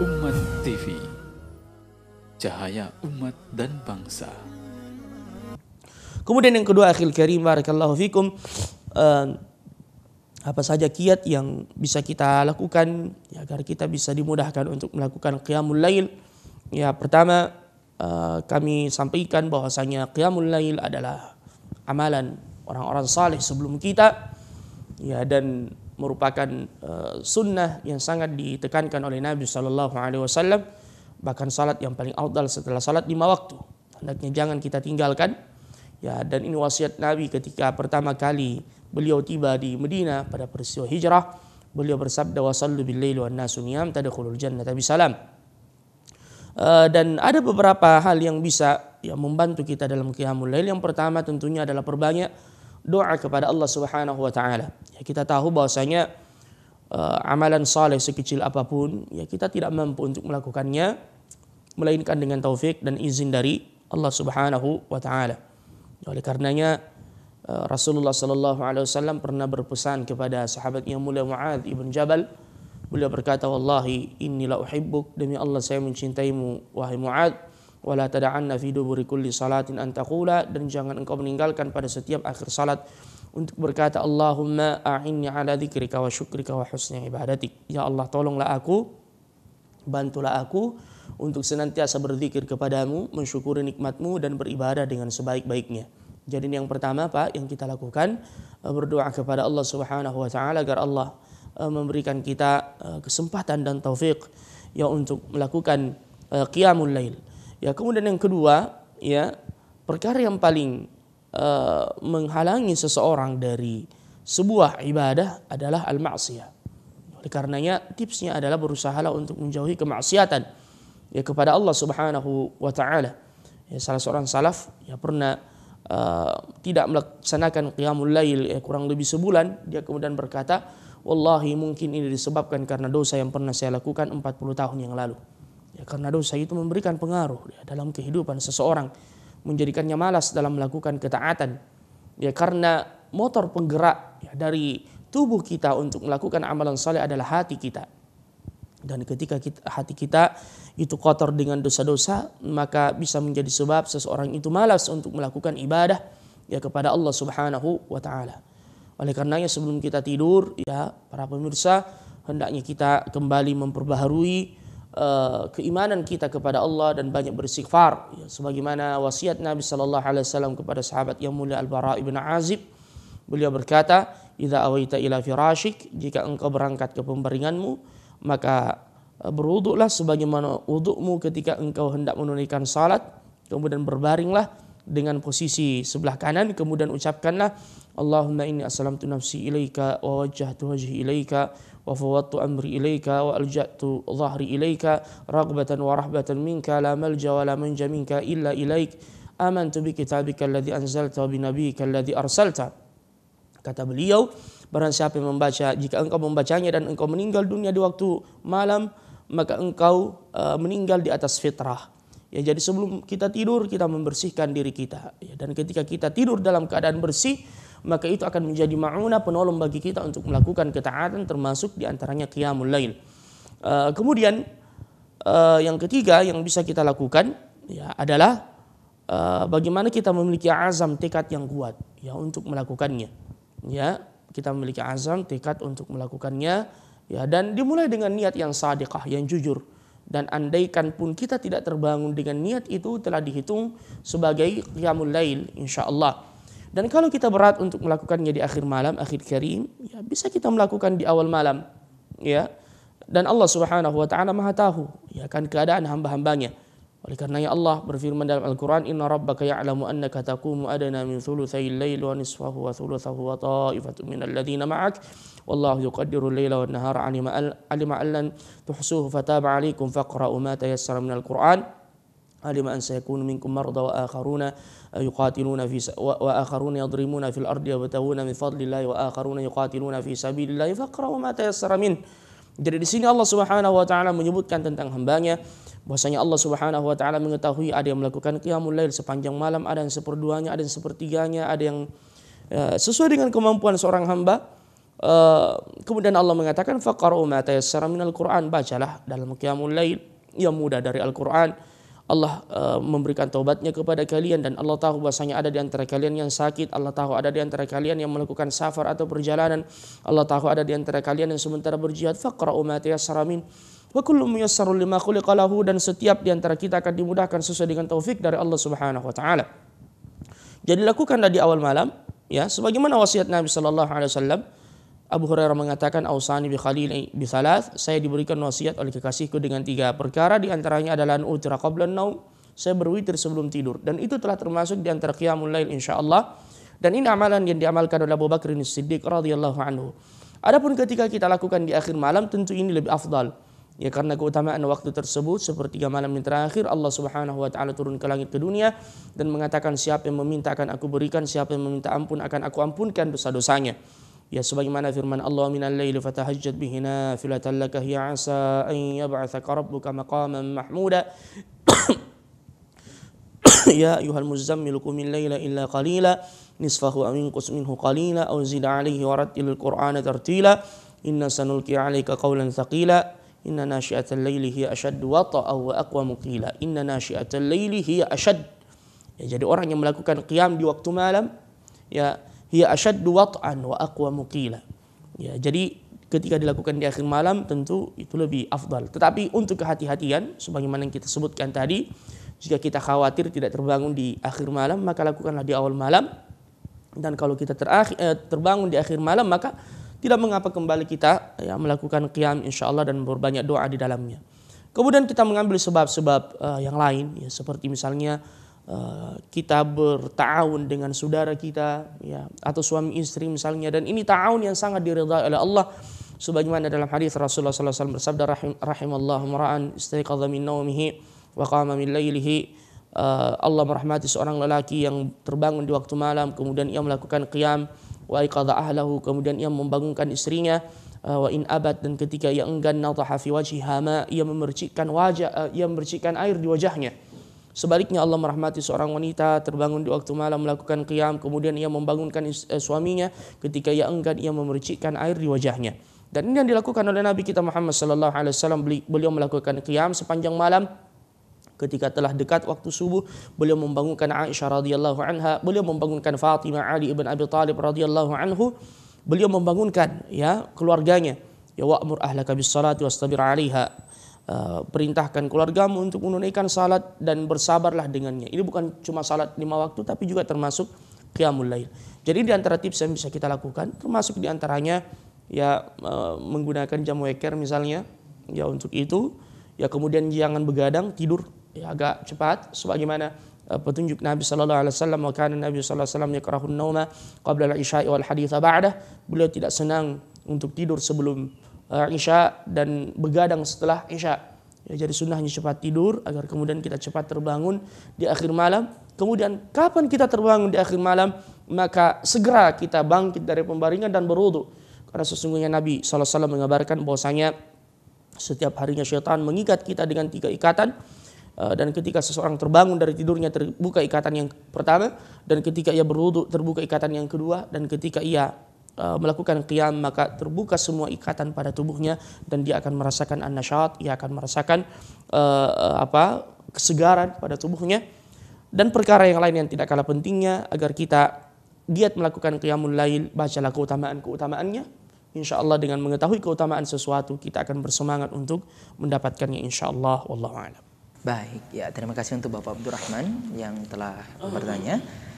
Umat TV Cahaya umat dan bangsa Kemudian yang kedua akhir karim barakallahu fikum uh, apa saja kiat yang bisa kita lakukan ya, agar kita bisa dimudahkan untuk melakukan qiyamul lail. Ya, pertama uh, kami sampaikan bahwasanya qiyamul lail adalah amalan orang-orang saleh sebelum kita. Ya, dan merupakan eh, sunnah yang sangat ditekankan oleh Nabi Shallallahu Alaihi Wasallam bahkan salat yang paling awal setelah salat lima waktu hendaknya jangan kita tinggalkan ya dan ini wasiat Nabi ketika pertama kali beliau tiba di Medina pada peristiwa hijrah beliau bersabda wasallu bil laili wan nasu niyam tadkhulul jannata bisalam eh, dan ada beberapa hal yang bisa ya membantu kita dalam qiyamul lail yang pertama tentunya adalah perbanyak doa kepada Allah Subhanahu wa taala. Ya, kita tahu bahwasanya uh, amalan saleh sekecil apapun ya kita tidak mampu untuk melakukannya melainkan dengan taufik dan izin dari Allah Subhanahu wa taala. Ya, oleh karenanya eh, Rasulullah sallallahu alaihi wasallam pernah berpesan kepada sahabat yang mulia Muadz ibn Jabal beliau berkata wallahi inni la uhibbuk demi Allah saya mencintaimu wahai Muadz wala tada'anna fi duburi kulli salatin an taqula dan jangan engkau meninggalkan pada setiap akhir salat untuk berkata Allahumma a'inni ala dzikrika wa syukrika wa husni ibadatik. Ya Allah tolonglah aku, bantulah aku untuk senantiasa berzikir kepadamu, mensyukuri nikmatmu dan beribadah dengan sebaik-baiknya. Jadi yang pertama Pak yang kita lakukan eh, berdoa kepada Allah Subhanahu wa taala agar Allah eh, memberikan kita eh, kesempatan dan taufik ya untuk melakukan qiyamul lail. Ya, kemudian yang kedua, ya, perkara yang paling uh, menghalangi seseorang dari sebuah ibadah adalah al-ma'siyah. Oleh karenanya tipsnya adalah berusahalah untuk menjauhi kemaksiatan ya kepada Allah Subhanahu wa taala. Ya, salah seorang salaf ya pernah uh, tidak melaksanakan qiyamul lail ya, kurang lebih sebulan, dia kemudian berkata, "Wallahi mungkin ini disebabkan karena dosa yang pernah saya lakukan 40 tahun yang lalu." Ya, karena dosa itu memberikan pengaruh ya, dalam kehidupan seseorang, menjadikannya malas dalam melakukan ketaatan. Ya, karena motor penggerak ya, dari tubuh kita untuk melakukan amalan saleh adalah hati kita. Dan ketika kita, hati kita itu kotor dengan dosa-dosa, maka bisa menjadi sebab seseorang itu malas untuk melakukan ibadah ya kepada Allah Subhanahu wa taala. Oleh karenanya sebelum kita tidur ya para pemirsa hendaknya kita kembali memperbaharui Uh, keimanan kita kepada Allah dan banyak bersikfar, ya, sebagaimana wasiat Nabi sallallahu alaihi wasallam kepada sahabat yang mulia Al Bara ibn Azib beliau berkata idza awaita ila firashik jika engkau berangkat ke pembaringanmu maka uh, berwuduklah sebagaimana wudukmu ketika engkau hendak menunaikan salat kemudian berbaringlah dengan posisi sebelah kanan kemudian ucapkanlah Allahumma inni aslamtu nafsi ilaika wa wajjahtu wajhi ilaika wa fawwadtu amri ilaika wa alja'tu dhahri ilaika raghbatan wa rahbatan minka la malja wa la manja minka illa ilaik amantu bi kitabika alladhi anzalta wa bi nabiyyika alladhi arsalta kata beliau barang siapa yang membaca jika engkau membacanya dan engkau meninggal dunia di waktu malam maka engkau eh, meninggal di atas fitrah Ya, jadi sebelum kita tidur kita membersihkan diri kita. Ya, dan ketika kita tidur dalam keadaan bersih, maka itu akan menjadi mauna penolong bagi kita untuk melakukan ketaatan termasuk diantaranya qiyamul lail. Eh, kemudian eh, yang ketiga yang bisa kita lakukan ya adalah eh, bagaimana kita memiliki azam tekad yang kuat ya untuk melakukannya. Ya, kita memiliki azam tekad untuk melakukannya ya dan dimulai dengan niat yang sadiqah yang jujur dan andaikan pun kita tidak terbangun dengan niat itu telah dihitung sebagai qiyamul lail insyaallah. Dan kalau kita berat untuk melakukannya di akhir malam, akhir karim, ya bisa kita melakukan di awal malam, ya. Dan Allah Subhanahu wa taala Maha tahu ya kan keadaan hamba-hambanya. Oleh karena ya Allah berfirman dalam Al-Qur'an, "Inna rabbaka ya'lamu annaka taqumu adana min thulutsayil lail wa nisfahu wa thulutsahu wa ta'ifatu min alladhina ma'ak wallahu yuqaddiru al-laila wan nahara 'alima an tuhsuhu fataba 'alaykum faqra'u ma tayassara al Qur'an." علم أن سيكون منكم مرضى وآخرون يقاتلون في وآخرون يضربون في الأرض يبتغون من فضل الله وآخرون يقاتلون في سبيل الله فاقرأوا ما تيسر منه Jadi di sini Allah Subhanahu wa taala menyebutkan tentang hambanya bahwasanya Allah Subhanahu wa taala mengetahui ada yang melakukan qiyamul lail sepanjang malam, ada yang seperduanya, ada yang sepertiganya, ada yang ya, sesuai dengan kemampuan seorang hamba. Uh, kemudian Allah mengatakan faqra'u ma tayassara minal Qur'an, bacalah dalam qiyamul lail yang mudah dari Al-Qur'an Allah e, memberikan taubatnya kepada kalian dan Allah tahu bahasanya ada di antara kalian yang sakit, Allah tahu ada di antara kalian yang melakukan safar atau perjalanan, Allah tahu ada di antara kalian yang sementara berjihad. Faqra'u ma tayassara min wa kullu muyassarun lima khuliqa dan setiap di antara kita akan dimudahkan sesuai dengan taufik dari Allah Subhanahu wa taala. Jadi lakukanlah di awal malam ya sebagaimana wasiat Nabi sallallahu alaihi wasallam Abu Hurairah mengatakan ausani bi khalil bi salas, saya diberikan wasiat oleh kekasihku dengan tiga perkara di antaranya adalah utra qabla naum, saya berwitir sebelum tidur dan itu telah termasuk di antara qiyamul lail insyaallah dan ini amalan yang diamalkan oleh Abu Bakar Siddiq radhiyallahu anhu. Adapun ketika kita lakukan di akhir malam tentu ini lebih afdal. Ya karena keutamaan waktu tersebut tiga malam yang terakhir Allah Subhanahu wa taala turun ke langit ke dunia dan mengatakan siapa yang meminta akan aku berikan, siapa yang meminta ampun akan aku ampunkan dosa-dosanya. يا سبحان فرمان الله من الليل فتهجد به نافلة لك هي عسى أن يبعثك ربك مقاما محمودا يا أيها المزمل قم الليل إلا قليلا نصفه أو انقص منه قليلا أو زد عليه ورتل القرآن ترتيلا إن سنلقي عليك قولا ثقيلا إن ناشئة الليل هي أشد وطأ وأقوى مقيلا إن ناشئة الليل هي أشد يا جدي orang yang melakukan قيام di hiya ashaddu wat'an wa aqwa muqila. Ya, jadi ketika dilakukan di akhir malam tentu itu lebih afdal. Tetapi untuk kehati-hatian sebagaimana yang kita sebutkan tadi, jika kita khawatir tidak terbangun di akhir malam maka lakukanlah di awal malam dan kalau kita terakhir, eh, terbangun di akhir malam maka tidak mengapa kembali kita ya, melakukan qiyam insya Allah dan berbanyak doa di dalamnya. Kemudian kita mengambil sebab-sebab uh, yang lain ya, seperti misalnya Eh, kita bertahun dengan saudara kita ya atau suami istri misalnya dan ini tahun yang sangat diridhai oleh Allah sebagaimana dalam hadis Rasulullah sallallahu alaihi wasallam bersabda rahim rahimallahu mar'an istaiqadha min naumihi wa qama min lailihi eh, Allah merahmati seorang lelaki yang terbangun di waktu malam kemudian ia melakukan qiyam wa iqadha ahlahu kemudian ia membangunkan istrinya eh, wa in abad dan ketika ia enggan nataha fi wajhiha ia memercikkan wajah ia memercikkan air di wajahnya Sebaliknya Allah merahmati seorang wanita terbangun di waktu malam melakukan qiyam kemudian ia membangunkan eh, suaminya ketika ia enggan ia memercikkan air di wajahnya. Dan ini yang dilakukan oleh Nabi kita Muhammad sallallahu alaihi wasallam beliau melakukan qiyam sepanjang malam ketika telah dekat waktu subuh beliau membangunkan Aisyah radhiyallahu anha beliau membangunkan Fatimah Ali ibn Abi Talib radhiyallahu anhu beliau membangunkan ya keluarganya ya wa'mur ahlaka bis salati wastabir 'alaiha Eh, perintahkan keluargamu untuk menunaikan salat dan bersabarlah dengannya. Ini bukan cuma salat lima waktu tapi juga termasuk qiyamul lail. Jadi di antara tips yang bisa kita lakukan termasuk di antaranya ya eh, menggunakan jam waker misalnya ya untuk itu ya kemudian jangan begadang tidur ya agak cepat sebagaimana eh, petunjuk Nabi sallallahu alaihi wasallam maka Nabi sallallahu alaihi wasallam yakrahun nauma qabla al-isya'i wal ba'dah beliau tidak senang untuk tidur sebelum Isya dan begadang setelah Isya. Ya, jadi sunnahnya cepat tidur agar kemudian kita cepat terbangun di akhir malam. Kemudian kapan kita terbangun di akhir malam? Maka segera kita bangkit dari pembaringan dan berwudu. Karena sesungguhnya Nabi SAW mengabarkan bahwasanya setiap harinya syaitan mengikat kita dengan tiga ikatan eh, dan ketika seseorang terbangun dari tidurnya terbuka ikatan yang pertama dan ketika ia berwudu terbuka ikatan yang kedua dan ketika ia Uh, melakukan qiyam maka terbuka semua ikatan pada tubuhnya dan dia akan merasakan an-nasyat, ia akan merasakan uh, uh, apa kesegaran pada tubuhnya dan perkara yang lain yang tidak kalah pentingnya agar kita giat melakukan qiyamul lail bacalah keutamaan-keutamaannya Insyaallah dengan mengetahui keutamaan sesuatu kita akan bersemangat untuk mendapatkannya insyaallah wallahu alam. Baik, ya terima kasih untuk Bapak Abdurrahman yang telah ah. bertanya.